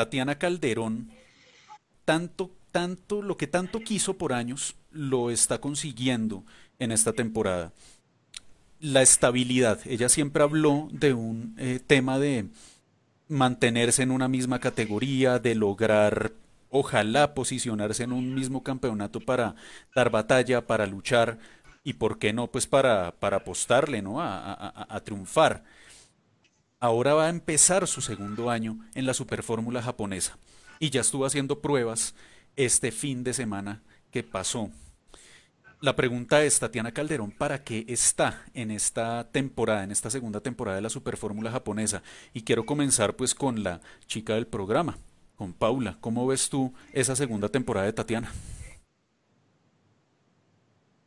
Tatiana Calderón, tanto, tanto, lo que tanto quiso por años, lo está consiguiendo en esta temporada. La estabilidad. Ella siempre habló de un eh, tema de mantenerse en una misma categoría, de lograr, ojalá, posicionarse en un mismo campeonato para dar batalla, para luchar y, ¿por qué no? Pues para, para apostarle, ¿no? a, a triunfar. Ahora va a empezar su segundo año en la Superfórmula japonesa y ya estuvo haciendo pruebas este fin de semana que pasó. La pregunta es, Tatiana Calderón, ¿para qué está en esta temporada, en esta segunda temporada de la Superfórmula japonesa? Y quiero comenzar pues con la chica del programa, con Paula. ¿Cómo ves tú esa segunda temporada de Tatiana?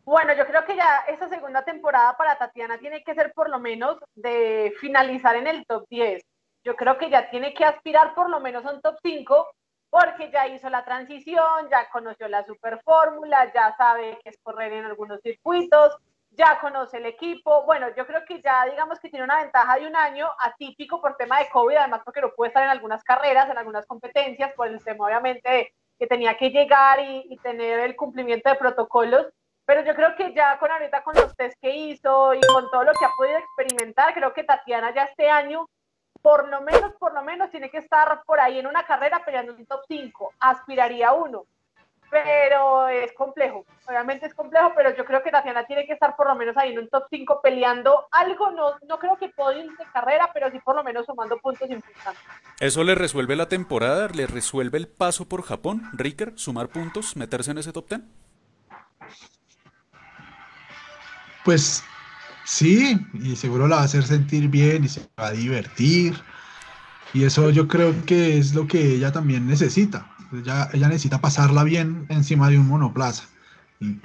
Bueno, yo creo que ya esa segunda temporada para Tatiana tiene que ser por lo menos de finalizar en el top 10. Yo creo que ya tiene que aspirar por lo menos a un top 5 porque ya hizo la transición, ya conoció la super fórmula, ya sabe que es correr en algunos circuitos, ya conoce el equipo. Bueno, yo creo que ya digamos que tiene una ventaja de un año atípico por tema de COVID, además porque no puede estar en algunas carreras, en algunas competencias, por el tema obviamente que tenía que llegar y tener el cumplimiento de protocolos pero yo creo que ya con ahorita con los test que hizo y con todo lo que ha podido experimentar, creo que Tatiana ya este año, por lo menos, por lo menos, tiene que estar por ahí en una carrera peleando un top 5. Aspiraría a uno. Pero es complejo, obviamente es complejo, pero yo creo que Tatiana tiene que estar por lo menos ahí en un top 5 peleando algo, no, no creo que irse de carrera, pero sí por lo menos sumando puntos importantes. ¿Eso le resuelve la temporada? ¿Le resuelve el paso por Japón, Ricker, sumar puntos, meterse en ese top 10? Pues sí, y seguro la va a hacer sentir bien y se va a divertir. Y eso yo creo que es lo que ella también necesita. Ella, necesita pasarla bien encima de un monoplaza y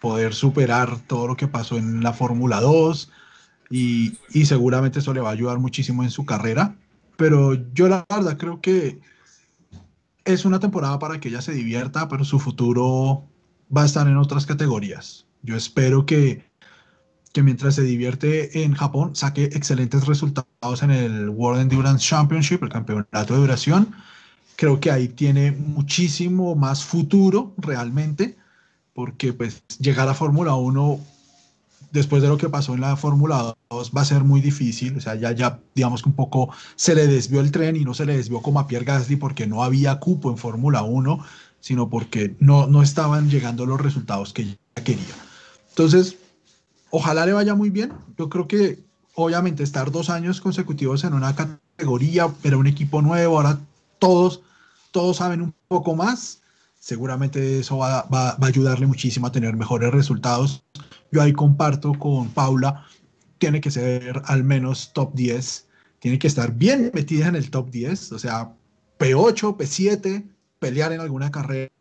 poder superar todo lo que pasó en la Fórmula 2 y, y seguramente eso le va a ayudar muchísimo en su carrera. Pero yo la verdad creo que es una temporada para que ella se divierta, pero su futuro va a estar en otras categorías. Yo espero que que mientras se divierte en Japón, saque excelentes resultados en el World Endurance Championship, el campeonato de duración. Creo que ahí tiene muchísimo más futuro realmente, porque pues llegar a Fórmula 1 después de lo que pasó en la Fórmula 2 va a ser muy difícil, o sea, ya, ya digamos que un poco se le desvió el tren y no se le desvió como a Pierre Gasly porque no había cupo en Fórmula 1, sino porque no, no estaban llegando los resultados que ella quería. Entonces, ojalá le vaya muy bien. Yo creo que obviamente estar dos años consecutivos en una categoría, pero un equipo nuevo, ahora todos, todos saben un poco más, seguramente eso va, va, va a ayudarle muchísimo a tener mejores resultados. Yo ahí comparto con Paula, tiene que ser al menos top 10, tiene que estar bien metida en el top 10, o sea, P8, P7, pelear en alguna carrera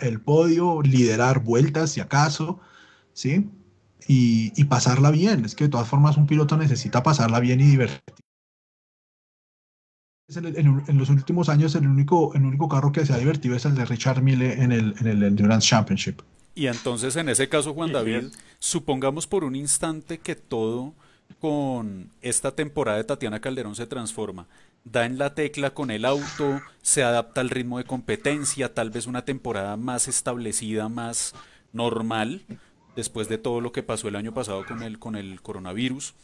el podio, liderar vueltas si acaso, ¿sí? y, pasarla bien. Es que de todas formas un piloto necesita pasarla bien y divertirse. En, los últimos años el único, único carro que se ha divertido es el de Richard Mille en el, en el Endurance Championship. Y entonces en ese caso, Juan David, supongamos por un instante que todo con esta temporada de Tatiana Calderón se transforma. Da en la tecla con el auto, se adapta al ritmo de competencia, tal vez una temporada más establecida, más normal después de todo lo que pasó el año pasado con el, con el coronavirus,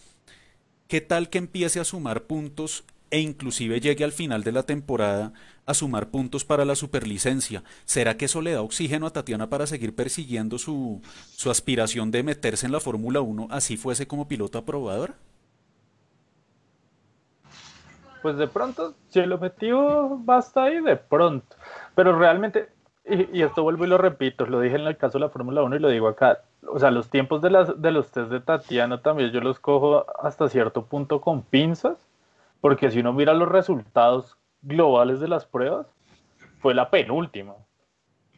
¿qué tal que empiece a sumar puntos e inclusive llegue al final de la temporada a sumar puntos para la superlicencia. ¿Será que eso le da oxígeno a Tatiana para seguir persiguiendo su, su aspiración de meterse en la Fórmula 1 así fuese como piloto aprobador? Pues de pronto, si el objetivo va hasta ahí, de pronto. Pero realmente y, esto vuelvo y lo repito, lo dije en el caso de la Fórmula 1 y lo digo acá. O sea, los tiempos de, las, de los test de Tatiana también yo los cojo hasta cierto punto con pinzas, porque si uno mira los resultados globales de las pruebas, fue la penúltima.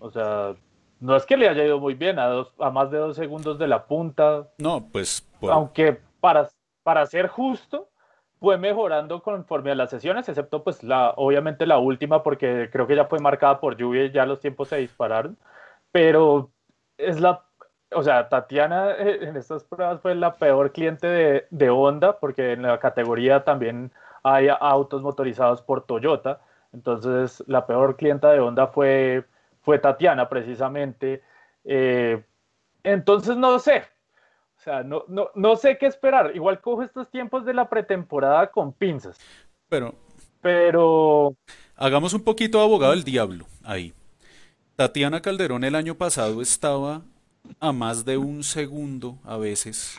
O sea, no es que le haya ido muy bien, a, a más de dos segundos de la punta. No, pues. Aunque para, para ser justo, fue mejorando conforme a las sesiones, excepto pues la, obviamente la última, porque creo que ya fue marcada por lluvia y ya los tiempos se dispararon, pero es la, o sea, Tatiana eh, en estas pruebas fue la peor cliente de, de Honda, porque en la categoría también hay autos motorizados por Toyota, entonces la peor clienta de Honda fue, fue Tatiana precisamente. Eh, entonces no sé, sea, no, no, sé qué esperar. Igual cojo estos tiempos de la pretemporada con pinzas. Pero. Pero. Hagamos un poquito abogado del diablo ahí. Tatiana Calderón el año pasado estaba a más de un segundo, a veces,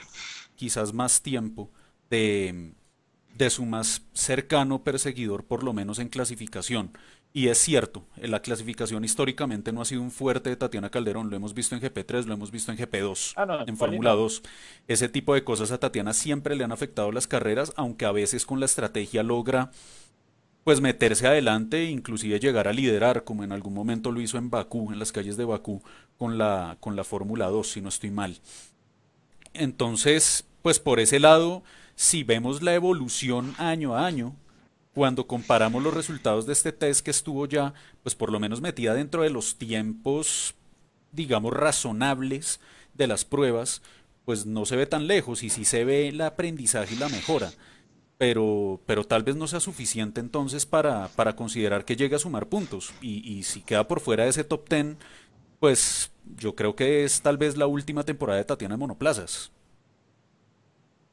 quizás más tiempo, de su más cercano perseguidor, por lo menos en clasificación. Y es cierto, la clasificación históricamente no ha sido un fuerte de Tatiana Calderón. Lo hemos visto en GP3, lo hemos visto en GP2, ah, en Fórmula 2. Ese tipo de cosas a Tatiana siempre le han afectado las carreras, aunque a veces con la estrategia logra pues meterse adelante e inclusive llegar a liderar, como en algún momento lo hizo en Bakú, en las calles de Bakú, con la, con la Fórmula 2, si no estoy mal. Entonces, pues por ese lado, si vemos la evolución año a año cuando comparamos los resultados de este test que estuvo ya, pues por lo menos metida dentro de los tiempos, digamos, razonables de las pruebas, pues no se ve tan lejos y sí se ve el aprendizaje y la mejora. Pero, pero tal vez no sea suficiente entonces para, considerar que llegue a sumar puntos. Y, y si queda por fuera de ese top 10, pues yo creo que es tal vez la última temporada de Tatiana de Monoplazas.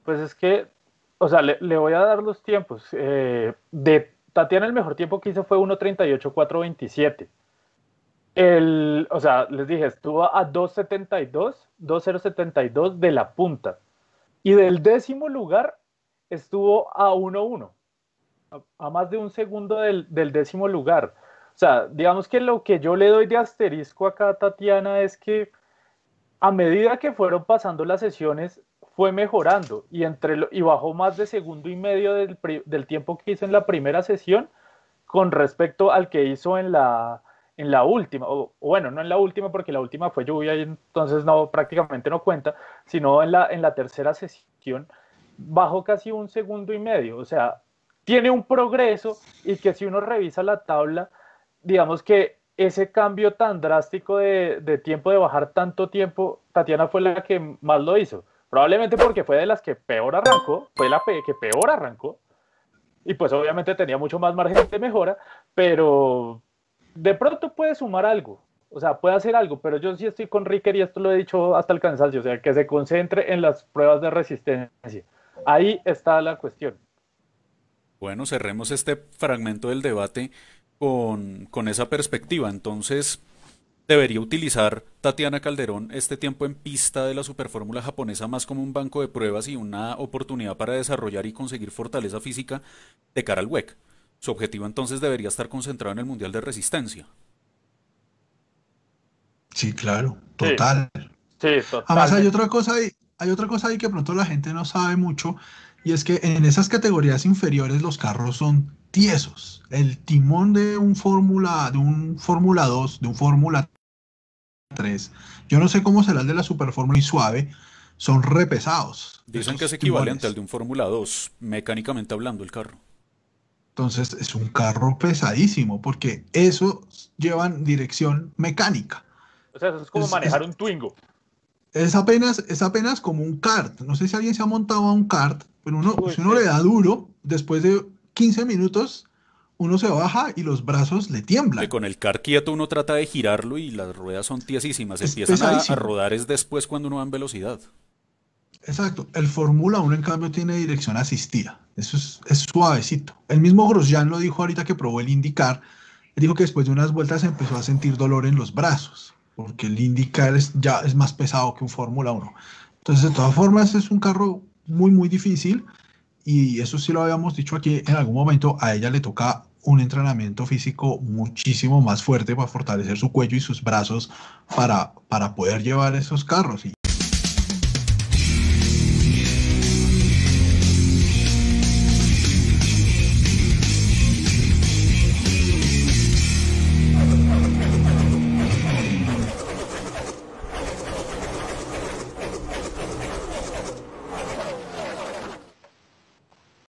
Pues es que o sea, le, voy a dar los tiempos. Eh, de Tatiana, el mejor tiempo que hizo fue 1.38.427. El, o sea, les dije, estuvo a 2.72, 2.072 de la punta. Y del décimo lugar estuvo a 1.1, a, más de un segundo del, del décimo lugar. O sea, digamos que lo que yo le doy de asterisco acá a Tatiana es que a medida que fueron pasando las sesiones, fue mejorando y, entre y bajó más de segundo y medio del, tiempo que hizo en la primera sesión con respecto al que hizo en la, en la última, o, bueno, no en la última porque la última fue lluvia y entonces no, prácticamente no cuenta, sino en la, en la tercera sesión bajó casi un segundo y medio, o sea, tiene un progreso y que si uno revisa la tabla, digamos que ese cambio tan drástico de, de tiempo, de bajar tanto tiempo, Tatiana fue la que más lo hizo Probablemente porque fue de las que peor arrancó, fue la que peor arrancó. Y pues obviamente tenía mucho más margen de mejora, pero de pronto puede sumar algo. O sea, puede hacer algo, pero yo sí estoy con Ricker y esto lo he dicho hasta el cansancio. O sea, que se concentre en las pruebas de resistencia. Ahí está la cuestión. Bueno, cerremos este fragmento del debate con, con esa perspectiva. Entonces, ¿Debería utilizar Tatiana Calderón este tiempo en pista de la Superfórmula japonesa más como un banco de pruebas y una oportunidad para desarrollar y conseguir fortaleza física de cara al WEC? Su objetivo entonces debería estar concentrado en el Mundial de Resistencia. Sí, claro, total. Sí, total. Además hay otra cosa ahí, hay otra cosa ahí que pronto la gente no sabe mucho y es que en esas categorías inferiores los carros son tiesos. El timón de un Fórmula, de un Fórmula 2, de un Fórmula 3, yo no sé cómo será el de la Super Fórmula y suave, son repesados. Dicen que es equivalente al de un Fórmula 2, mecánicamente hablando el carro. Entonces es un carro pesadísimo porque eso llevan dirección mecánica. O sea, es como manejar un Twingo. Es apenas, es apenas como un kart. No sé si alguien se ha montado a un kart, pero uno, si uno le da duro, después de 15 minutos, uno se baja y los brazos le tiemblan. con el kart quieto uno trata de girarlo y las ruedas son tiesísimas. Empiezan a, rodar es después cuando uno va en velocidad. Exacto. El Fórmula 1, en cambio, tiene dirección asistida. Eso es, es suavecito. El mismo Grosjean lo dijo ahorita que probó el IndyCar. Dijo que después de unas vueltas empezó a sentir dolor en los brazos porque el IndyCar es, ya es más pesado que un Fórmula 1. Entonces, de todas formas, es un carro muy, muy difícil y eso sí lo habíamos dicho aquí en algún momento, a ella le toca un entrenamiento físico muchísimo más fuerte para fortalecer su cuello y sus brazos para, para poder llevar esos carros.